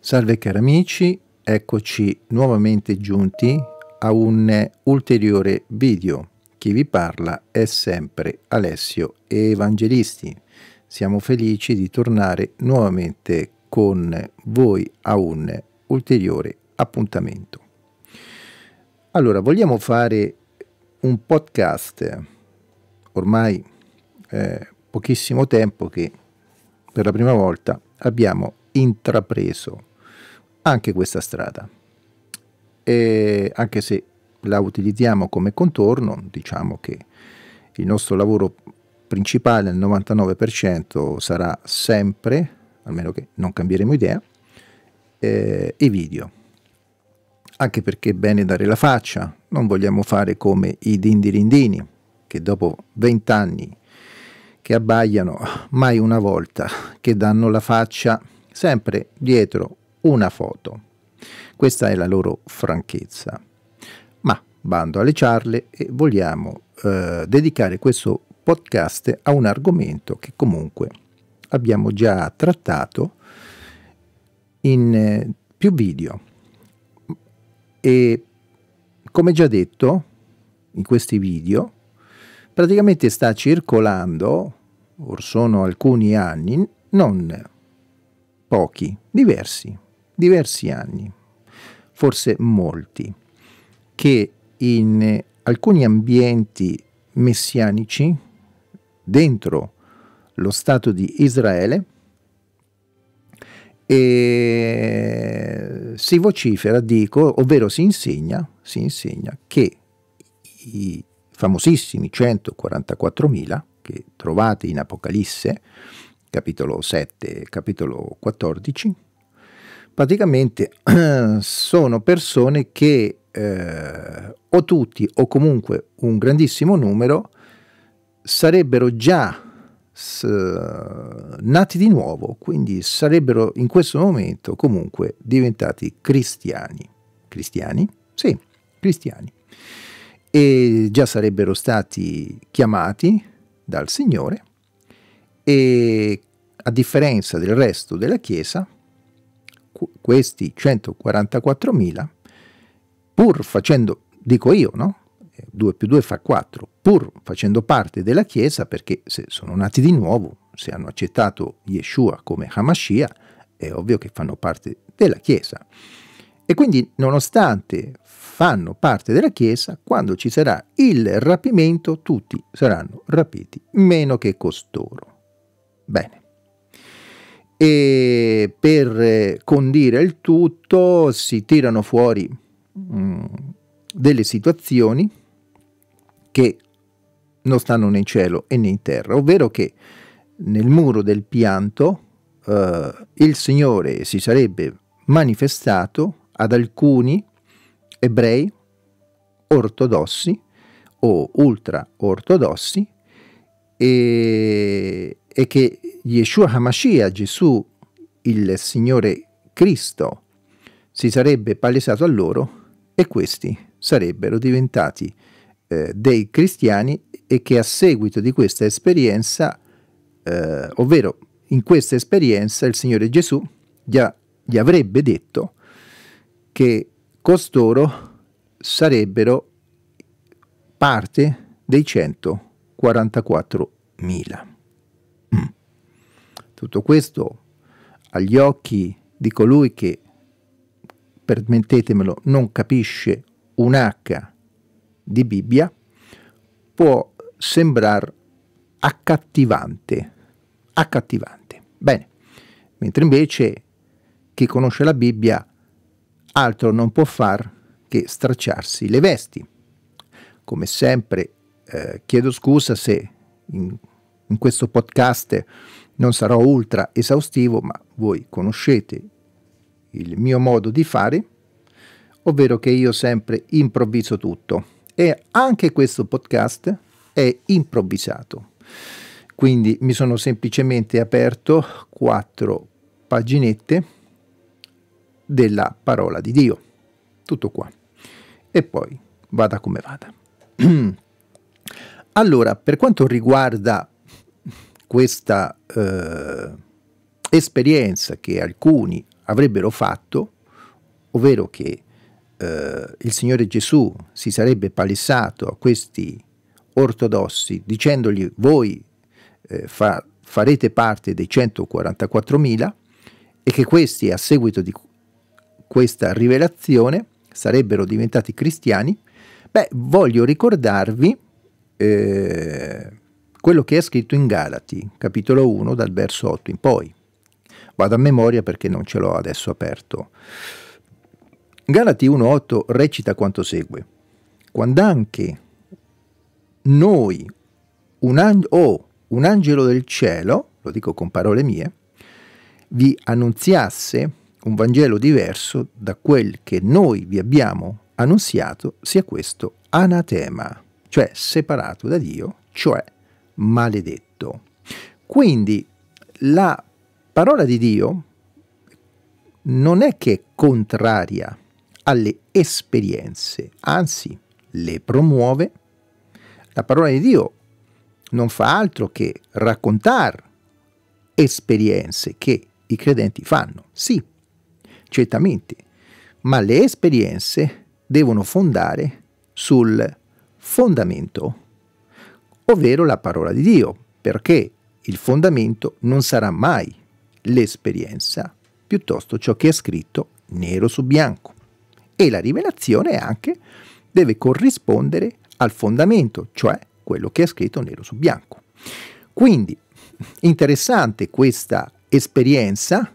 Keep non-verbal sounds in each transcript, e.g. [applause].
Salve cari amici, eccoci nuovamente giunti a un ulteriore video. Chi vi parla è sempre Alessio Evangelisti. Siamo felici di tornare nuovamente con voi a un ulteriore appuntamento. Allora, vogliamo fare un podcast ormai eh, pochissimo tempo che per la prima volta abbiamo intrapreso anche questa strada. E anche se la utilizziamo come contorno, diciamo che il nostro lavoro principale al 99% sarà sempre, almeno che non cambieremo idea, eh, i video. Anche perché è bene dare la faccia, non vogliamo fare come i dindirindini che dopo 20 anni che abbaiano mai una volta, che danno la faccia sempre dietro una foto. Questa è la loro franchezza. Ma bando alle ciarle e vogliamo eh, dedicare questo podcast a un argomento che comunque abbiamo già trattato in eh, più video. E come già detto in questi video, praticamente sta circolando, or sono alcuni anni, non pochi, diversi, diversi anni, forse molti, che in eh, alcuni ambienti messianici, dentro lo Stato di Israele, e eh, si vocifera, dico, ovvero si insegna, si insegna che i famosissimi 144.000 che trovate in Apocalisse, capitolo 7 capitolo 14, praticamente [clears throat] sono persone che eh, o tutti o comunque un grandissimo numero sarebbero già nati di nuovo, quindi sarebbero in questo momento comunque diventati cristiani. Cristiani? Sì, cristiani. E già sarebbero stati chiamati dal Signore e a differenza del resto della Chiesa questi 144.000, pur facendo, dico io, no? 2 eh, più 2 fa 4, pur facendo parte della Chiesa, perché se sono nati di nuovo, se hanno accettato Yeshua come Hamashiach, è ovvio che fanno parte della Chiesa. E quindi, nonostante fanno parte della Chiesa, quando ci sarà il rapimento, tutti saranno rapiti, meno che costoro. Bene e per eh, condire il tutto si tirano fuori mh, mm, delle situazioni che non stanno né in cielo né in terra, ovvero che nel muro del pianto eh, il Signore si sarebbe manifestato ad alcuni ebrei ortodossi o ultra ortodossi e è che Yeshua Hamashiach, Gesù, il Signore Cristo, si sarebbe palesato a loro e questi sarebbero diventati eh, dei cristiani e che a seguito di questa esperienza, eh, ovvero in questa esperienza, il Signore Gesù gli, ha, gli avrebbe detto che costoro sarebbero parte dei 144.000. Tutto questo agli occhi di colui che, permettetemelo, non capisce un H di Bibbia, può sembrar accattivante. Accattivante. Bene, mentre invece chi conosce la Bibbia altro non può far che stracciarsi le vesti. Come sempre eh, chiedo scusa se in in questo podcast non sarò ultra esaustivo, ma voi conoscete il mio modo di fare, ovvero che io sempre improvviso tutto e anche questo podcast è improvvisato. Quindi mi sono semplicemente aperto quattro paginette della parola di Dio. Tutto qua. E poi vada come vada. [clears throat] allora, per quanto riguarda questa eh, esperienza che alcuni avrebbero fatto, ovvero che eh, il Signore Gesù si sarebbe palesato a questi ortodossi dicendogli voi eh, fa, farete parte dei 144.000 e che questi a seguito di questa rivelazione sarebbero diventati cristiani, beh voglio ricordarvi eh, quello che è scritto in Galati, capitolo 1, dal verso 8 in poi. Vado a memoria perché non ce l'ho adesso aperto. Galati 1.8 recita quanto segue. Quando anche noi, un ang- o oh, un angelo del cielo, lo dico con parole mie, vi annunziasse un Vangelo diverso da quel che noi vi abbiamo annunziato, sia questo anatema, cioè separato da Dio, cioè maledetto. Quindi la parola di Dio non è che è contraria alle esperienze, anzi le promuove. La parola di Dio non fa altro che raccontare esperienze che i credenti fanno, sì, certamente, ma le esperienze devono fondare sul fondamento ovvero la parola di Dio, perché il fondamento non sarà mai l'esperienza, piuttosto ciò che è scritto nero su bianco. E la rivelazione anche deve corrispondere al fondamento, cioè quello che è scritto nero su bianco. Quindi, interessante questa esperienza,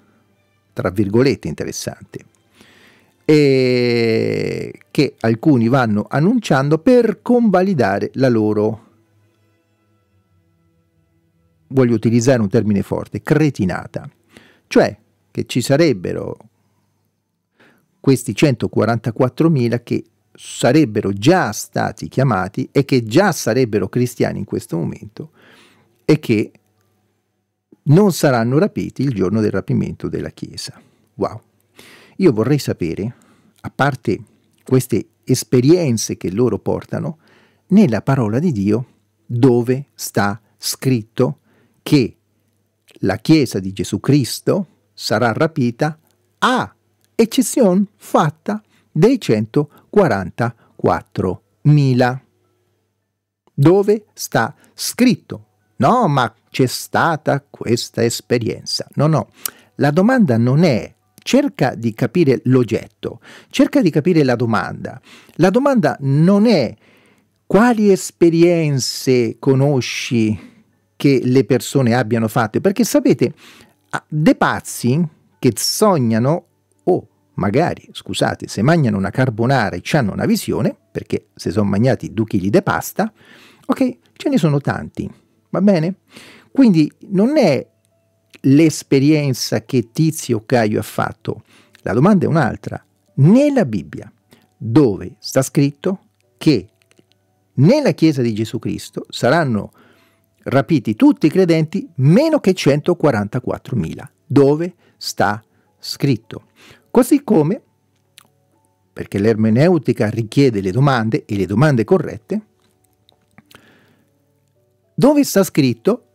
tra virgolette interessante, che alcuni vanno annunciando per convalidare la loro voglio utilizzare un termine forte, cretinata. Cioè che ci sarebbero questi 144.000 che sarebbero già stati chiamati e che già sarebbero cristiani in questo momento e che non saranno rapiti il giorno del rapimento della Chiesa. Wow! Io vorrei sapere, a parte queste esperienze che loro portano, nella parola di Dio dove sta scritto che la Chiesa di Gesù Cristo sarà rapita a eccezione fatta dei 144.000. Dove sta scritto? No, ma c'è stata questa esperienza. No, no, la domanda non è cerca di capire l'oggetto, cerca di capire la domanda. La domanda non è quali esperienze conosci che le persone abbiano fatto. Perché sapete, dei pazzi che sognano o oh, magari, scusate, se mangiano una carbonara e hanno una visione, perché se sono mangiati due chili di pasta, ok, ce ne sono tanti, va bene? Quindi non è l'esperienza che Tizio Caio ha fatto, la domanda è un'altra. Nella Bibbia, dove sta scritto che nella Chiesa di Gesù Cristo saranno rapiti tutti i credenti meno che 144.000, dove sta scritto. Così come, perché l'ermeneutica richiede le domande e le domande corrette, dove sta scritto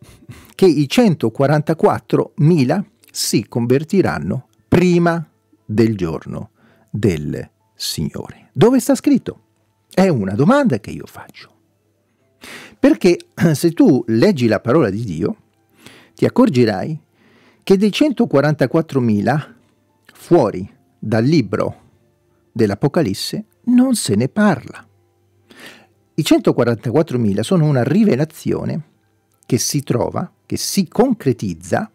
che i 144.000 si convertiranno prima del giorno del Signore. Dove sta scritto? È una domanda che io faccio. Perché [clears throat] se tu leggi la parola di Dio, ti accorgerai che dei 144.000 fuori dal libro dell'Apocalisse non se ne parla. I 144.000 sono una rivelazione che si trova, che si concretizza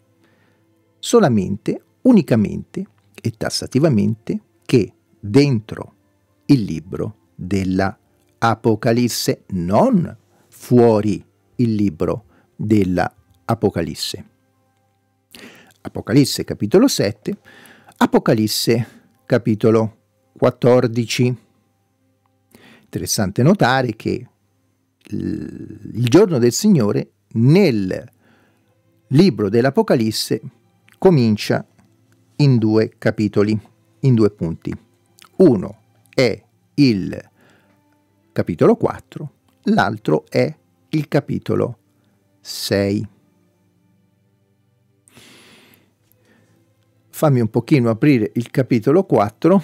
solamente, unicamente e tassativamente che dentro il libro dell'Apocalisse, non fuori il libro dell'Apocalisse. Apocalisse capitolo 7, Apocalisse capitolo 14. Interessante notare che il giorno del Signore nel libro dell'Apocalisse comincia in due capitoli, in due punti. Uno è il capitolo 4 l'altro è il capitolo 6. Fammi un pochino aprire il capitolo 4,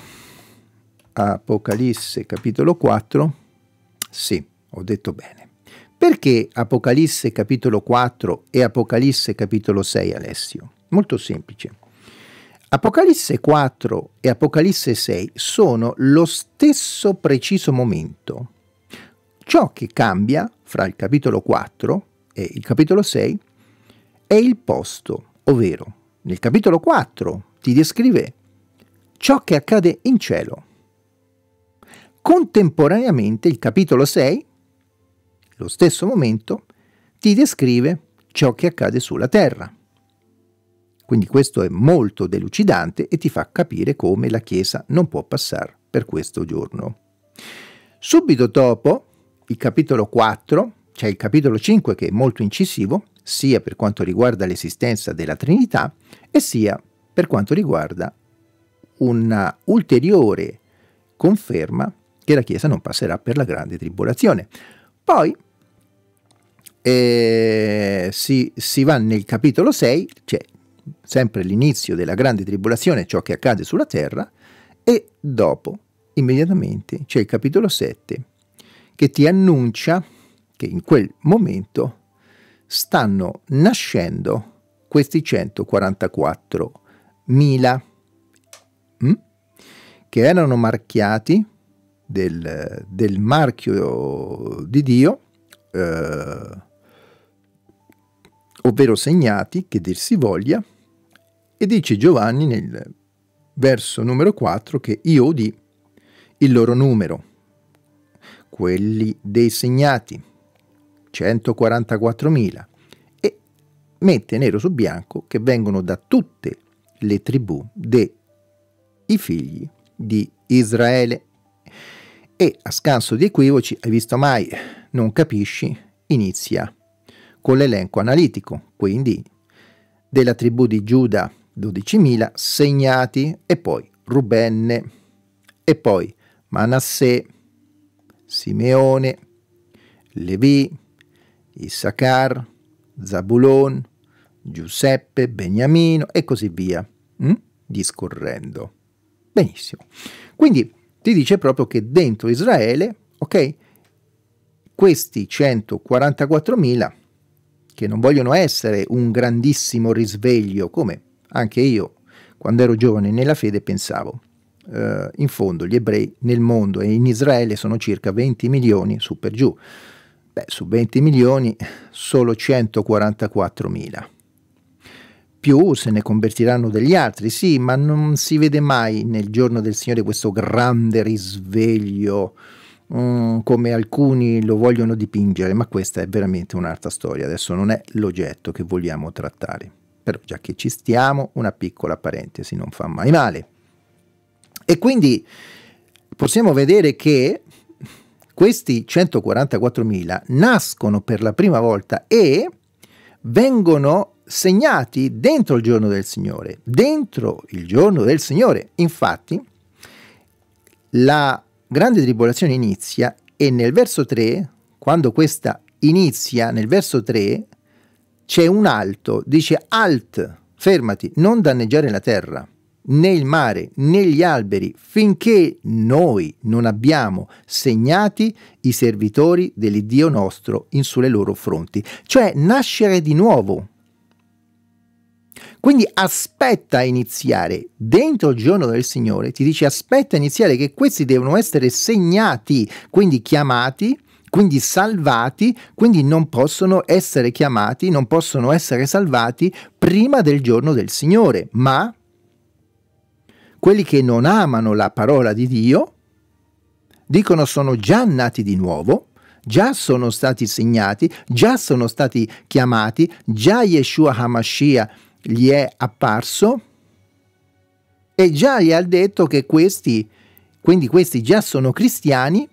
Apocalisse capitolo 4. Sì, ho detto bene. Perché Apocalisse capitolo 4 e Apocalisse capitolo 6, Alessio? Molto semplice. Apocalisse 4 e Apocalisse 6 sono lo stesso preciso momento Ciò che cambia fra il capitolo 4 e il capitolo 6 è il posto, ovvero nel capitolo 4 ti descrive ciò che accade in cielo. Contemporaneamente il capitolo 6, lo stesso momento, ti descrive ciò che accade sulla terra. Quindi questo è molto delucidante e ti fa capire come la Chiesa non può passare per questo giorno. Subito dopo il capitolo 4, c'è cioè il capitolo 5 che è molto incisivo, sia per quanto riguarda l'esistenza della Trinità e sia per quanto riguarda una ulteriore conferma che la Chiesa non passerà per la grande tribolazione. Poi eh, si, si, va nel capitolo 6, cioè sempre l'inizio della grande tribolazione, ciò che accade sulla terra, e dopo, immediatamente, c'è il capitolo 7 che ti annuncia che in quel momento stanno nascendo questi 144.000 hm? Mm? che erano marchiati del, del marchio di Dio, eh, ovvero segnati, che dir si voglia, e dice Giovanni nel verso numero 4 che io udì il loro numero quelli dei segnati, 144.000, e mette nero su bianco che vengono da tutte le tribù dei figli di Israele. E a scanso di equivoci, hai visto mai, non capisci, inizia con l'elenco analitico, quindi della tribù di Giuda 12.000 segnati e poi Rubenne e poi Manasseh Simeone, Levi, Issachar, Zabulon, Giuseppe, Beniamino e così via, mm? discorrendo. Benissimo. Quindi ti dice proprio che dentro Israele, ok, questi 144.000 che non vogliono essere un grandissimo risveglio, come anche io quando ero giovane nella fede pensavo, eh, in fondo gli ebrei nel mondo e in Israele sono circa 20 milioni su per giù. Beh, su 20 milioni solo 144 mila. Più se ne convertiranno degli altri, sì, ma non si vede mai nel giorno del Signore questo grande risveglio mm, come alcuni lo vogliono dipingere, ma questa è veramente un'altra storia, adesso non è l'oggetto che vogliamo trattare. Però già che ci stiamo, una piccola parentesi non fa mai male. E quindi possiamo vedere che questi 144.000 nascono per la prima volta e vengono segnati dentro il giorno del Signore, dentro il giorno del Signore. Infatti, la grande tribolazione inizia e nel verso 3, quando questa inizia, nel verso 3 c'è un alto, dice alt, fermati, non danneggiare la terra né il mare né gli alberi finché noi non abbiamo segnati i servitori dell'Iddio nostro in sulle loro fronti, cioè nascere di nuovo. Quindi aspetta a iniziare dentro il giorno del Signore, ti dice aspetta a iniziare che questi devono essere segnati, quindi chiamati, quindi salvati, quindi non possono essere chiamati, non possono essere salvati prima del giorno del Signore, ma quelli che non amano la parola di Dio dicono sono già nati di nuovo, già sono stati segnati, già sono stati chiamati, già Yeshua Hamashiach gli è apparso e già gli ha detto che questi, quindi questi già sono cristiani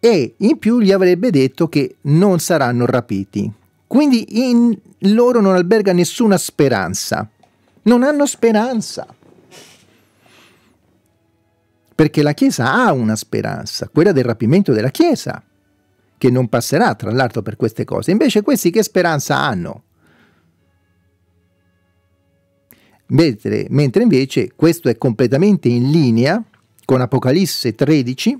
e in più gli avrebbe detto che non saranno rapiti. Quindi in loro non alberga nessuna speranza non hanno speranza. Perché la Chiesa ha una speranza, quella del rapimento della Chiesa, che non passerà tra l'altro per queste cose. Invece questi che speranza hanno? Mentre, mentre invece questo è completamente in linea con Apocalisse 13,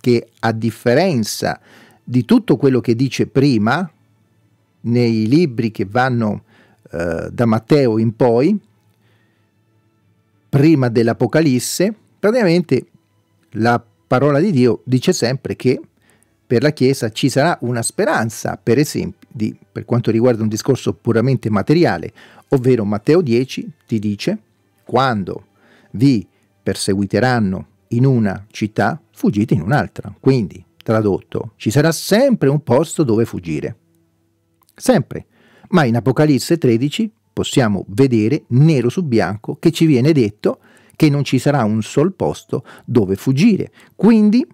che a differenza di tutto quello che dice prima, nei libri che vanno eh, da Matteo in poi, prima dell'Apocalisse, praticamente la parola di Dio dice sempre che per la Chiesa ci sarà una speranza, per esempio, di, per quanto riguarda un discorso puramente materiale, ovvero Matteo 10 ti dice quando vi perseguiteranno in una città, fuggite in un'altra. Quindi, tradotto, ci sarà sempre un posto dove fuggire. Sempre. Ma in Apocalisse 13 possiamo vedere nero su bianco che ci viene detto che non ci sarà un sol posto dove fuggire. Quindi,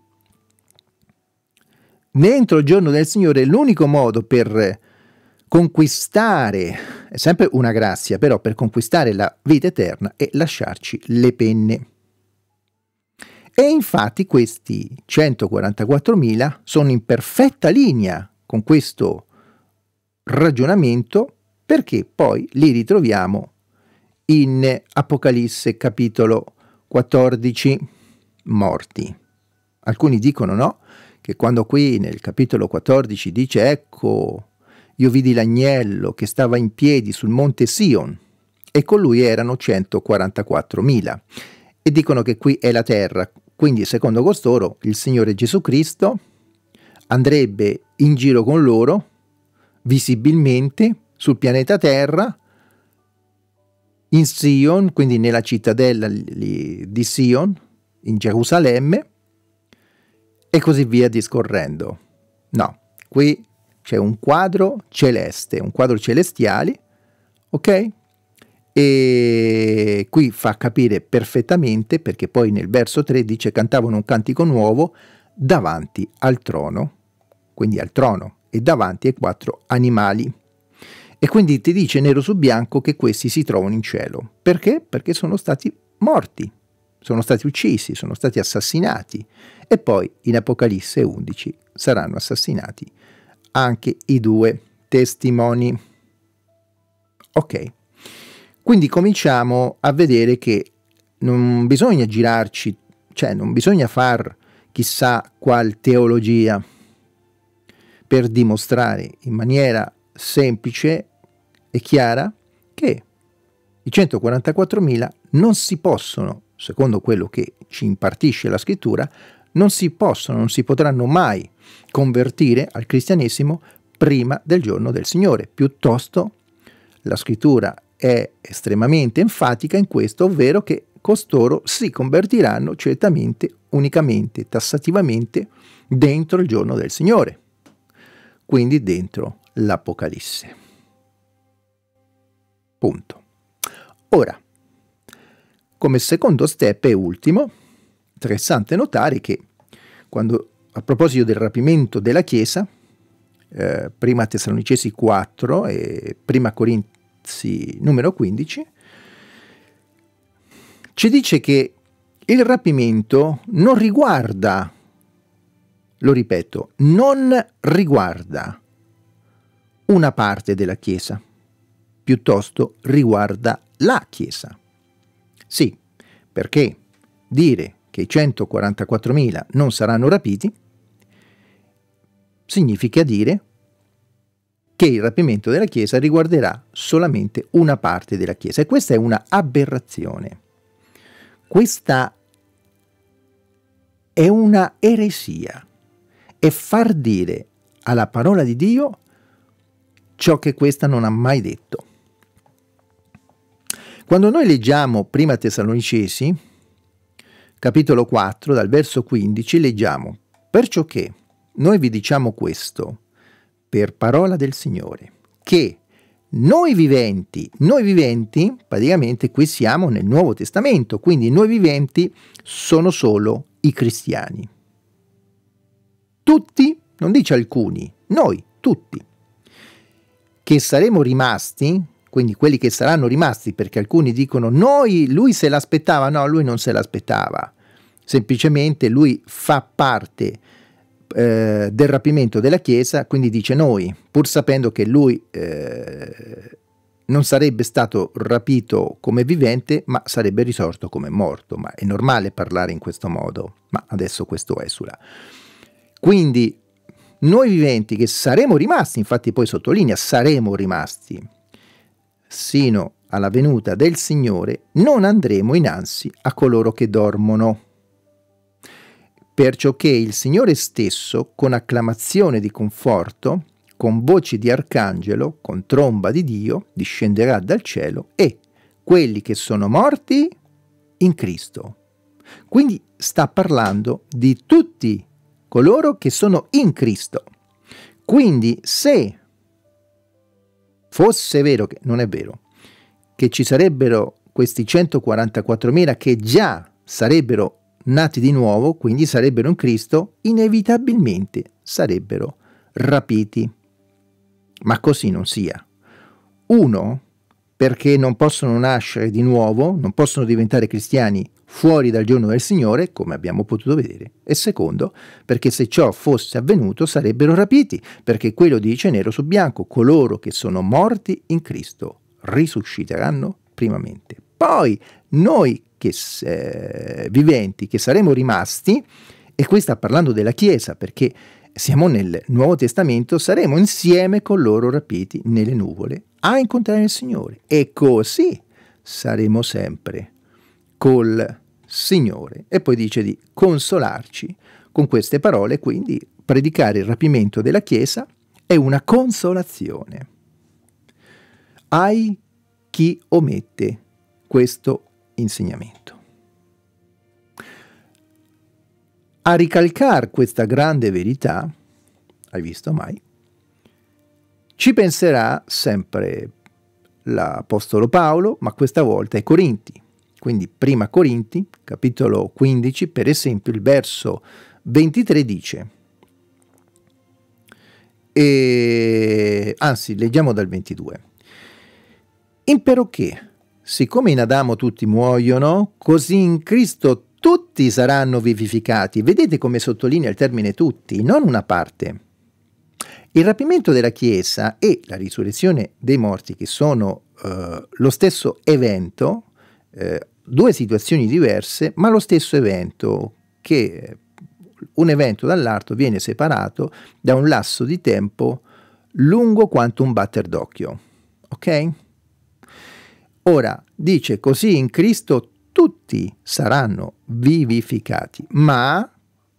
dentro il giorno del Signore, l'unico modo per conquistare, è sempre una grazia, però per conquistare la vita eterna è lasciarci le penne. E infatti questi 144.000 sono in perfetta linea con questo ragionamento perché poi li ritroviamo in Apocalisse capitolo 14 morti. Alcuni dicono no, che quando qui nel capitolo 14 dice ecco io vidi l'agnello che stava in piedi sul monte Sion e con lui erano 144.000 e dicono che qui è la terra, quindi secondo costoro il Signore Gesù Cristo andrebbe in giro con loro visibilmente sul pianeta Terra, in Sion, quindi nella cittadella di Sion, in Gerusalemme, e così via discorrendo. No, qui c'è un quadro celeste, un quadro celestiale, ok? E qui fa capire perfettamente, perché poi nel verso 13 cantavano un cantico nuovo davanti al trono, quindi al trono, e davanti ai quattro animali. E quindi ti dice nero su bianco che questi si trovano in cielo. Perché? Perché sono stati morti, sono stati uccisi, sono stati assassinati. E poi in Apocalisse 11 saranno assassinati anche i due testimoni. Ok, quindi cominciamo a vedere che non bisogna girarci, cioè non bisogna far chissà qual teologia per dimostrare in maniera semplice e chiara che i 144.000 non si possono, secondo quello che ci impartisce la scrittura, non si possono, non si potranno mai convertire al cristianesimo prima del giorno del Signore. Piuttosto la scrittura è estremamente enfatica in questo, ovvero che costoro si convertiranno certamente, unicamente, tassativamente dentro il giorno del Signore, quindi dentro l'Apocalisse. Punto. Ora, come secondo step e ultimo, interessante notare che quando, a proposito del rapimento della Chiesa, eh, prima Tessalonicesi 4 e prima Corinzi numero 15, ci dice che il rapimento non riguarda, lo ripeto, non riguarda una parte della Chiesa, piuttosto riguarda la Chiesa. Sì, perché dire che i 144.000 non saranno rapiti significa dire che il rapimento della Chiesa riguarderà solamente una parte della Chiesa e questa è una aberrazione. Questa è una eresia, è far dire alla parola di Dio ciò che questa non ha mai detto. Quando noi leggiamo prima Tessalonicesi, capitolo 4, dal verso 15, leggiamo, perciò che noi vi diciamo questo, per parola del Signore, che noi viventi, noi viventi, praticamente qui siamo nel Nuovo Testamento, quindi noi viventi sono solo i cristiani. Tutti, non dice alcuni, noi, tutti che saremo rimasti, quindi quelli che saranno rimasti, perché alcuni dicono noi, lui se l'aspettava, no, lui non se l'aspettava, semplicemente lui fa parte eh, del rapimento della Chiesa, quindi dice noi, pur sapendo che lui eh, non sarebbe stato rapito come vivente, ma sarebbe risorto come morto, ma è normale parlare in questo modo, ma adesso questo esula. Quindi noi viventi che saremo rimasti, infatti poi sottolinea, saremo rimasti, sino alla venuta del Signore, non andremo innanzi a coloro che dormono. Perciò che il Signore stesso, con acclamazione di conforto, con voci di arcangelo, con tromba di Dio, discenderà dal cielo e quelli che sono morti in Cristo. Quindi sta parlando di tutti coloro che sono in Cristo. Quindi se fosse vero che non è vero, che ci sarebbero questi 144.000 che già sarebbero nati di nuovo, quindi sarebbero in Cristo, inevitabilmente sarebbero rapiti. Ma così non sia. Uno, perché non possono nascere di nuovo, non possono diventare cristiani fuori dal giorno del Signore, come abbiamo potuto vedere, e secondo, perché se ciò fosse avvenuto sarebbero rapiti, perché quello dice nero su bianco, coloro che sono morti in Cristo risusciteranno primamente. Poi noi che, eh, viventi che saremo rimasti, e qui sta parlando della Chiesa, perché siamo nel Nuovo Testamento, saremo insieme con loro rapiti nelle nuvole a incontrare il Signore. E così saremo sempre col Signore e poi dice di consolarci. Con queste parole quindi predicare il rapimento della Chiesa è una consolazione. Hai chi omette questo insegnamento. A ricalcare questa grande verità, hai visto mai, ci penserà sempre l'Apostolo Paolo, ma questa volta ai Corinti quindi prima Corinti, capitolo 15, per esempio il verso 23 dice, e, anzi leggiamo dal 22, impero che, siccome in Adamo tutti muoiono, così in Cristo tutti saranno vivificati. Vedete come sottolinea il termine tutti, non una parte. Il rapimento della Chiesa e la risurrezione dei morti, che sono eh, lo stesso evento, eh, due situazioni diverse, ma lo stesso evento che un evento dall'altro viene separato da un lasso di tempo lungo quanto un batter d'occhio. Ok? Ora dice così in Cristo tutti saranno vivificati, ma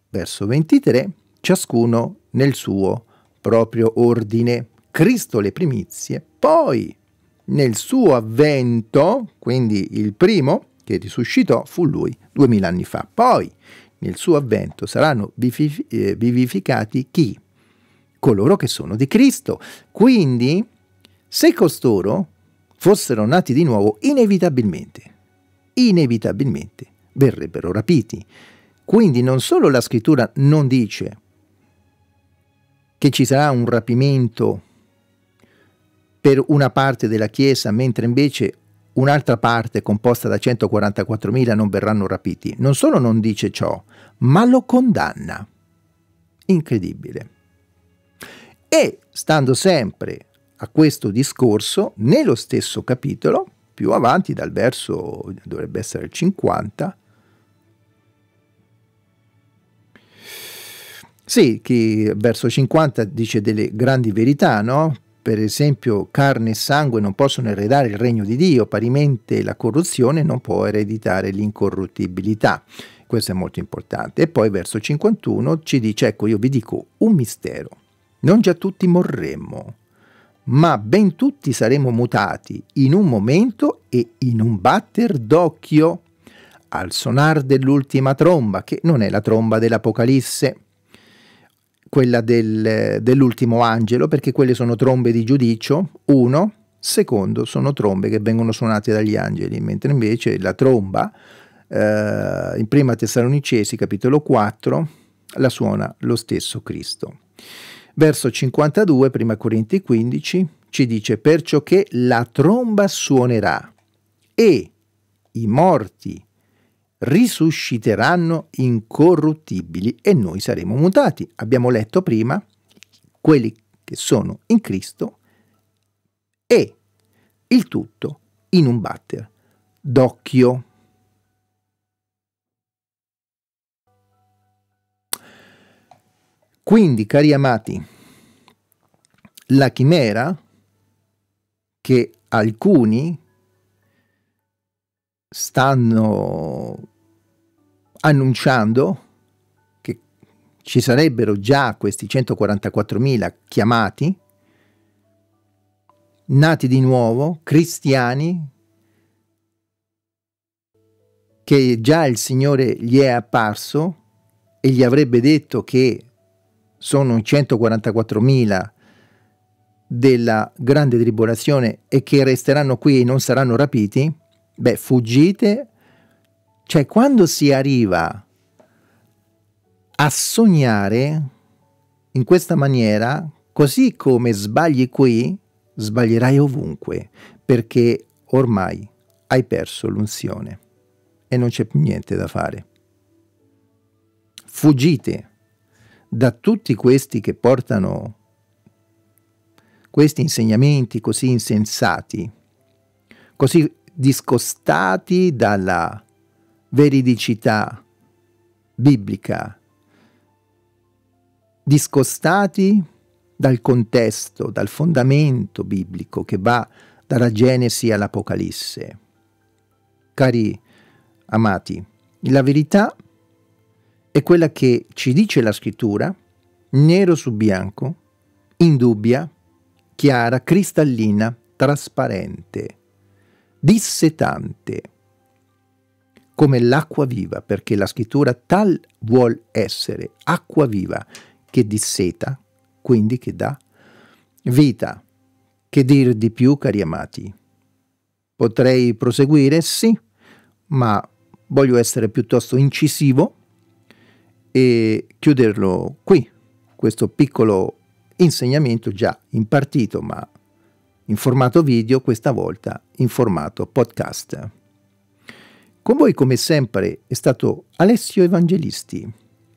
verso 23 ciascuno nel suo proprio ordine. Cristo le primizie, poi nel suo avvento, quindi il primo, che risuscitò fu lui duemila anni fa. Poi nel suo avvento saranno eh, vivificati chi? Coloro che sono di Cristo. Quindi, se costoro fossero nati di nuovo, inevitabilmente, inevitabilmente verrebbero rapiti. Quindi non solo la scrittura non dice che ci sarà un rapimento per una parte della Chiesa, mentre invece un'altra parte composta da 144.000 non verranno rapiti. Non solo non dice ciò, ma lo condanna. Incredibile. E stando sempre a questo discorso, nello stesso capitolo, più avanti dal verso dovrebbe essere il 50, Sì, che verso 50 dice delle grandi verità, no? per esempio carne e sangue non possono ereditare il regno di Dio, parimente la corruzione non può ereditare l'incorruttibilità. Questo è molto importante. E poi verso 51 ci dice, ecco io vi dico un mistero, non già tutti morremmo, ma ben tutti saremo mutati in un momento e in un batter d'occhio al sonar dell'ultima tromba, che non è la tromba dell'Apocalisse quella del, dell'ultimo angelo, perché quelle sono trombe di giudizio, uno, secondo sono trombe che vengono suonate dagli angeli, mentre invece la tromba eh, in prima Tessalonicesi capitolo 4 la suona lo stesso Cristo. Verso 52, prima Corinti 15, ci dice perciò che la tromba suonerà e i morti risusciteranno incorruttibili e noi saremo mutati. Abbiamo letto prima quelli che sono in Cristo e il tutto in un batter d'occhio. Quindi, cari amati, la chimera che alcuni stanno annunciando che ci sarebbero già questi 144.000 chiamati, nati di nuovo, cristiani, che già il Signore gli è apparso e gli avrebbe detto che sono 144.000 della grande tribolazione e che resteranno qui e non saranno rapiti, Beh, fuggite, cioè quando si arriva a sognare in questa maniera, così come sbagli qui, sbaglierai ovunque, perché ormai hai perso l'unzione e non c'è più niente da fare. Fuggite da tutti questi che portano questi insegnamenti così insensati, così discostati dalla veridicità biblica, discostati dal contesto, dal fondamento biblico che va dalla Genesi all'Apocalisse. Cari amati, la verità è quella che ci dice la scrittura, nero su bianco, indubbia, chiara, cristallina, trasparente dissetante, come l'acqua viva, perché la scrittura tal vuol essere, acqua viva, che disseta, quindi che dà vita. Che dir di più, cari amati? Potrei proseguire? Sì, ma voglio essere piuttosto incisivo e chiuderlo qui, questo piccolo insegnamento già impartito, ma in formato video, questa volta in formato podcast. Con voi come sempre è stato Alessio Evangelisti,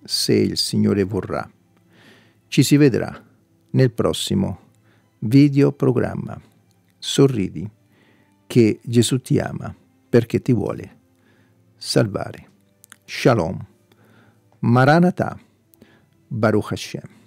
se il Signore vorrà. Ci si vedrà nel prossimo video programma. Sorridi che Gesù ti ama perché ti vuole salvare. Shalom. Maranatha. Baruch Hashem.